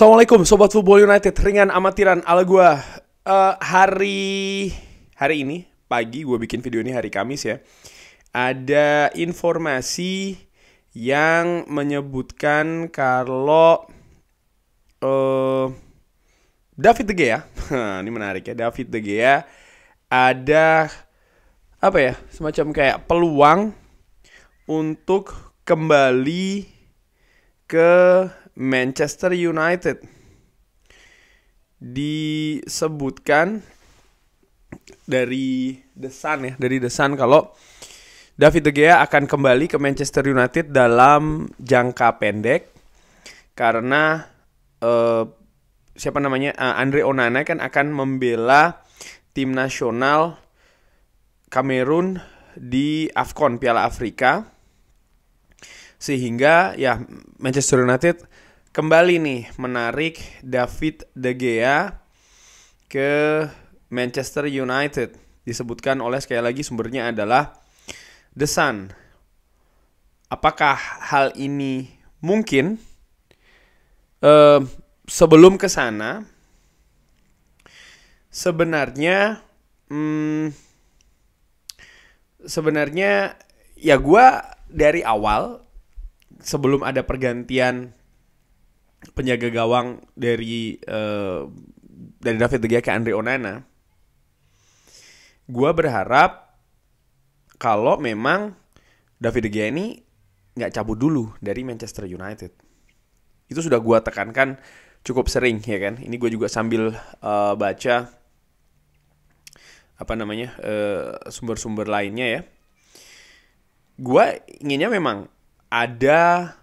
Assalamualaikum Sobat Football United Ringan amatiran ala gue uh, Hari Hari ini Pagi gue bikin video ini hari Kamis ya Ada informasi Yang menyebutkan Kalau uh, David De Gea Ini menarik ya David De Gea Ada Apa ya Semacam kayak peluang Untuk kembali Ke Manchester United disebutkan dari The Sun ya, dari The Sun kalau David De Gea akan kembali ke Manchester United dalam jangka pendek karena uh, siapa namanya uh, Andre Onana kan akan membela tim nasional Kamerun di Afcon Piala Afrika sehingga ya Manchester United kembali nih menarik David De Gea ke Manchester United. Disebutkan oleh sekali lagi sumbernya adalah The Sun. Apakah hal ini mungkin? Eh, sebelum ke sana, sebenarnya, hmm, sebenarnya ya gue dari awal sebelum ada pergantian penjaga gawang dari uh, dari David De Gea ke Andre Onana. Gua berharap kalau memang David De Gea ini nggak cabut dulu dari Manchester United. Itu sudah gua tekankan cukup sering ya kan. Ini gue juga sambil uh, baca apa namanya eh, sumber-sumber uh, lainnya ya. Gua inginnya memang ada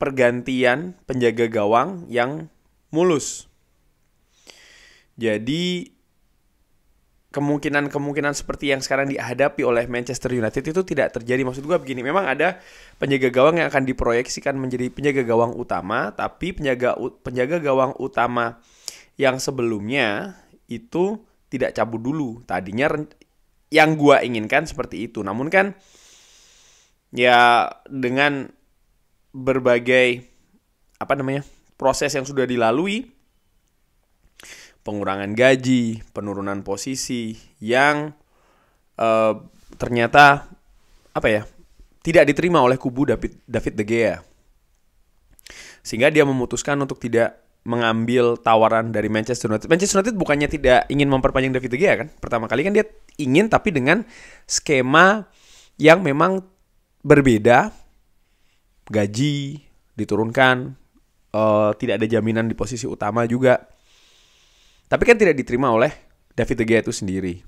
pergantian penjaga gawang yang mulus. Jadi kemungkinan-kemungkinan seperti yang sekarang dihadapi oleh Manchester United itu tidak terjadi. Maksud gue begini, memang ada penjaga gawang yang akan diproyeksikan menjadi penjaga gawang utama, tapi penjaga penjaga gawang utama yang sebelumnya itu tidak cabut dulu. Tadinya yang gue inginkan seperti itu. Namun kan ya dengan berbagai apa namanya proses yang sudah dilalui pengurangan gaji penurunan posisi yang uh, ternyata apa ya tidak diterima oleh kubu David David de Gea sehingga dia memutuskan untuk tidak mengambil tawaran dari Manchester United. Manchester United bukannya tidak ingin memperpanjang David de Gea kan? Pertama kali kan dia ingin tapi dengan skema yang memang berbeda gaji diturunkan, uh, tidak ada jaminan di posisi utama juga. Tapi kan tidak diterima oleh David De Gea itu sendiri.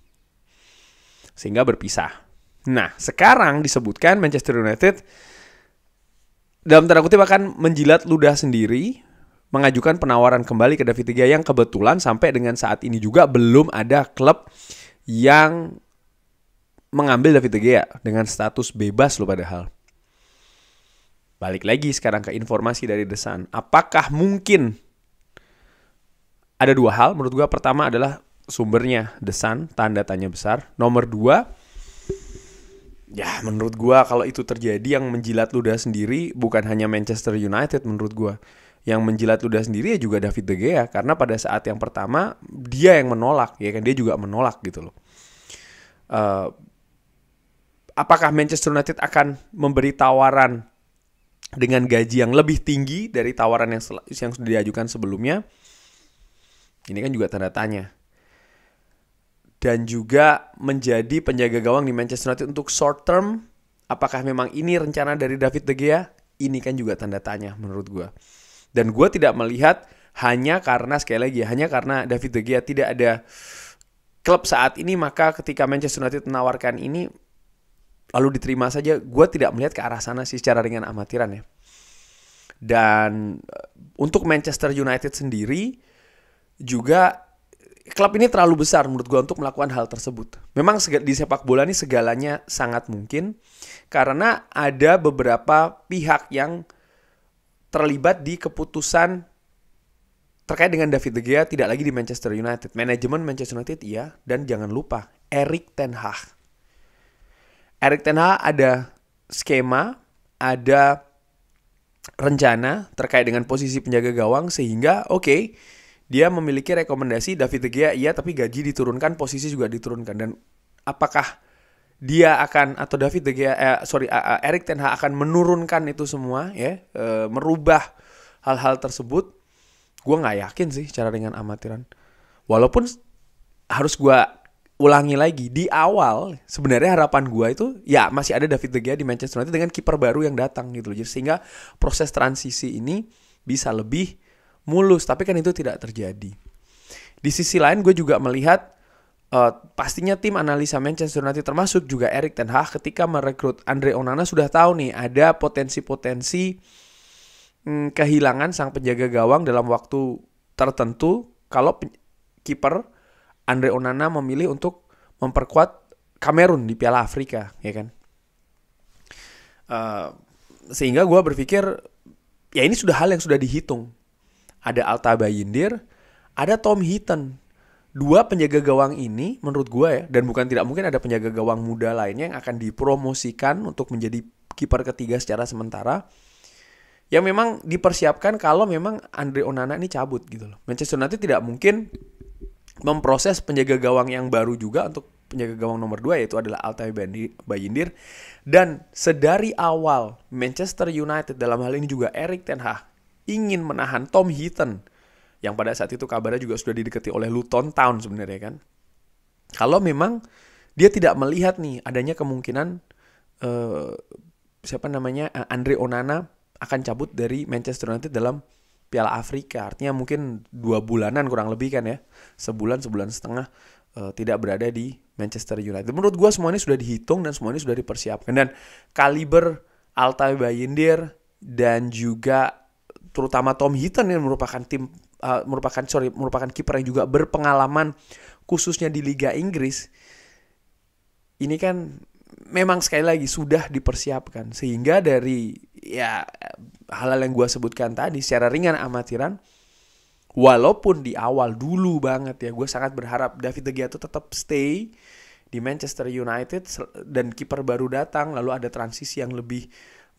Sehingga berpisah. Nah, sekarang disebutkan Manchester United dalam tanda kutip akan menjilat ludah sendiri mengajukan penawaran kembali ke David De Gea yang kebetulan sampai dengan saat ini juga belum ada klub yang mengambil David De Gea dengan status bebas loh padahal. Balik lagi sekarang ke informasi dari The Sun. Apakah mungkin ada dua hal menurut gua pertama adalah sumbernya The Sun tanda tanya besar. Nomor dua ya menurut gua kalau itu terjadi yang menjilat ludah sendiri bukan hanya Manchester United menurut gua. Yang menjilat ludah sendiri ya juga David De Gea karena pada saat yang pertama dia yang menolak ya kan dia juga menolak gitu loh. Uh, apakah Manchester United akan memberi tawaran dengan gaji yang lebih tinggi dari tawaran yang yang sudah diajukan sebelumnya. Ini kan juga tanda tanya. Dan juga menjadi penjaga gawang di Manchester United untuk short term. Apakah memang ini rencana dari David De Gea? Ini kan juga tanda tanya menurut gue. Dan gue tidak melihat hanya karena sekali lagi hanya karena David De Gea tidak ada klub saat ini maka ketika Manchester United menawarkan ini lalu diterima saja gue tidak melihat ke arah sana sih secara ringan amatiran ya dan eh, untuk Manchester United sendiri juga klub ini terlalu besar menurut gue untuk melakukan hal tersebut. Memang di sepak bola ini segalanya sangat mungkin karena ada beberapa pihak yang terlibat di keputusan terkait dengan David De Gea tidak lagi di Manchester United. Manajemen Manchester United iya dan jangan lupa Erik ten Hag. Erik ten Hag ada skema, ada rencana terkait dengan posisi penjaga gawang sehingga oke okay, dia memiliki rekomendasi David De Gea iya tapi gaji diturunkan posisi juga diturunkan dan apakah dia akan atau David De Gea eh, sorry Erik Ten Hag akan menurunkan itu semua ya eh, merubah hal-hal tersebut gue nggak yakin sih cara dengan amatiran walaupun harus gue ulangi lagi di awal sebenarnya harapan gue itu ya masih ada David De Gea di Manchester United dengan kiper baru yang datang gitu loh jadi sehingga proses transisi ini bisa lebih mulus tapi kan itu tidak terjadi di sisi lain gue juga melihat uh, pastinya tim analisa Manchester United termasuk juga Erik Ten Hag ketika merekrut Andre Onana sudah tahu nih ada potensi-potensi hmm, kehilangan sang penjaga gawang dalam waktu tertentu kalau kiper Andre Onana memilih untuk memperkuat Kamerun di Piala Afrika, ya kan? Uh, sehingga gue berpikir ya ini sudah hal yang sudah dihitung. Ada Alta Bayindir, ada Tom Heaton. Dua penjaga gawang ini menurut gue ya, dan bukan tidak mungkin ada penjaga gawang muda lainnya yang akan dipromosikan untuk menjadi kiper ketiga secara sementara yang memang dipersiapkan kalau memang Andre Onana ini cabut gitu loh. Manchester United tidak mungkin memproses penjaga gawang yang baru juga untuk penjaga gawang nomor 2 yaitu adalah Altay Bayindir dan sedari awal Manchester United dalam hal ini juga Erik ten Hag ingin menahan Tom Heaton yang pada saat itu kabarnya juga sudah didekati oleh Luton Town sebenarnya kan. Kalau memang dia tidak melihat nih adanya kemungkinan eh, siapa namanya eh, Andre Onana akan cabut dari Manchester United dalam Piala Afrika. Artinya mungkin dua bulanan kurang lebih kan ya. Sebulan, sebulan setengah e, tidak berada di Manchester United. Menurut gue semuanya sudah dihitung dan semuanya sudah dipersiapkan. Dan kaliber Altay Bayindir dan juga terutama Tom Heaton yang merupakan tim uh, merupakan sorry merupakan kiper yang juga berpengalaman khususnya di Liga Inggris ini kan memang sekali lagi sudah dipersiapkan sehingga dari ya hal-hal yang gue sebutkan tadi secara ringan amatiran walaupun di awal dulu banget ya gue sangat berharap David De Gea itu tetap stay di Manchester United dan kiper baru datang lalu ada transisi yang lebih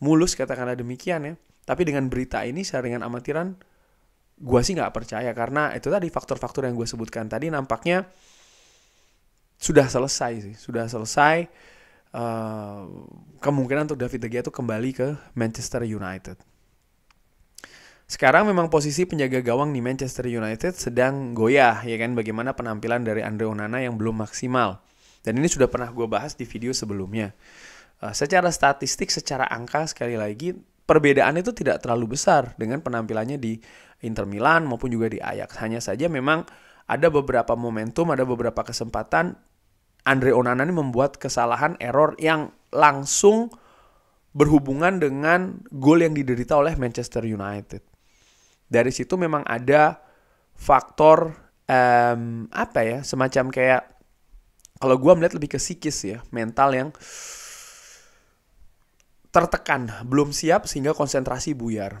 mulus katakanlah demikian ya tapi dengan berita ini secara ringan amatiran gue sih nggak percaya karena itu tadi faktor-faktor yang gue sebutkan tadi nampaknya sudah selesai sih sudah selesai eh, kemungkinan untuk David De Gea itu kembali ke Manchester United. Sekarang memang posisi penjaga gawang di Manchester United sedang goyah ya kan bagaimana penampilan dari Andre Onana yang belum maksimal. Dan ini sudah pernah gue bahas di video sebelumnya. Eh, secara statistik, secara angka sekali lagi perbedaan itu tidak terlalu besar dengan penampilannya di Inter Milan maupun juga di Ajax. Hanya saja memang ada beberapa momentum, ada beberapa kesempatan Andre Onana ini membuat kesalahan error yang langsung berhubungan dengan gol yang diderita oleh Manchester United. Dari situ memang ada faktor um, apa ya semacam kayak kalau gue melihat lebih ke psikis ya mental yang tertekan belum siap sehingga konsentrasi buyar.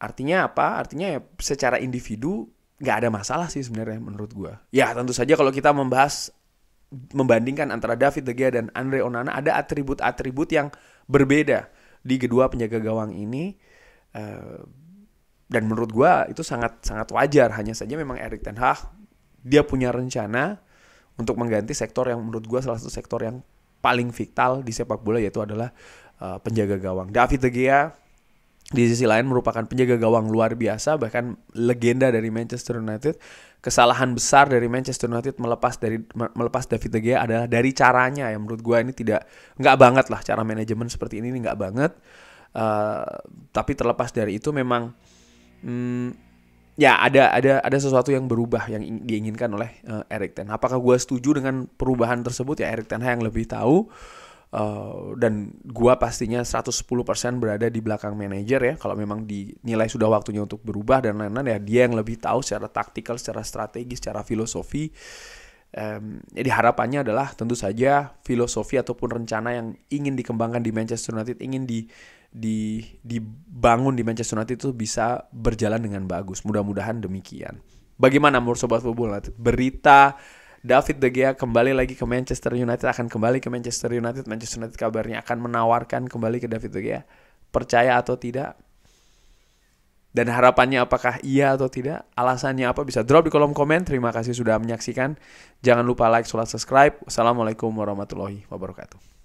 Artinya apa? Artinya ya secara individu nggak ada masalah sih sebenarnya menurut gue. Ya tentu saja kalau kita membahas membandingkan antara David De Gea dan Andre Onana ada atribut-atribut yang berbeda di kedua penjaga gawang ini. Eh, dan menurut gue itu sangat sangat wajar hanya saja memang Erik Ten Hag dia punya rencana untuk mengganti sektor yang menurut gue salah satu sektor yang paling vital di sepak bola yaitu adalah eh, penjaga gawang David De Gea di sisi lain merupakan penjaga gawang luar biasa bahkan legenda dari Manchester United. Kesalahan besar dari Manchester United melepas dari melepas David De Gea adalah dari caranya yang menurut gue ini tidak nggak banget lah cara manajemen seperti ini ini nggak banget. Uh, tapi terlepas dari itu memang hmm, ya ada ada ada sesuatu yang berubah yang diinginkan oleh uh, Erik Ten. Apakah gue setuju dengan perubahan tersebut ya Erik Ten Hag yang lebih tahu. Eh, dan gua pastinya 110% berada di belakang manajer ya kalau memang dinilai sudah waktunya untuk berubah dan lain-lain ya dia yang lebih tahu secara taktikal, secara strategi, secara filosofi. Um, jadi harapannya adalah tentu saja filosofi ataupun rencana yang ingin dikembangkan di Manchester United ingin di di dibangun di Manchester United itu bisa berjalan dengan bagus. Mudah-mudahan demikian. Bagaimana menurut sobat football Berita David De Gea kembali lagi ke Manchester United akan kembali ke Manchester United. Manchester United kabarnya akan menawarkan kembali ke David De Gea. Percaya atau tidak? Dan harapannya apakah iya atau tidak? Alasannya apa? Bisa drop di kolom komen. Terima kasih sudah menyaksikan. Jangan lupa like, subscribe. Wassalamualaikum warahmatullahi wabarakatuh.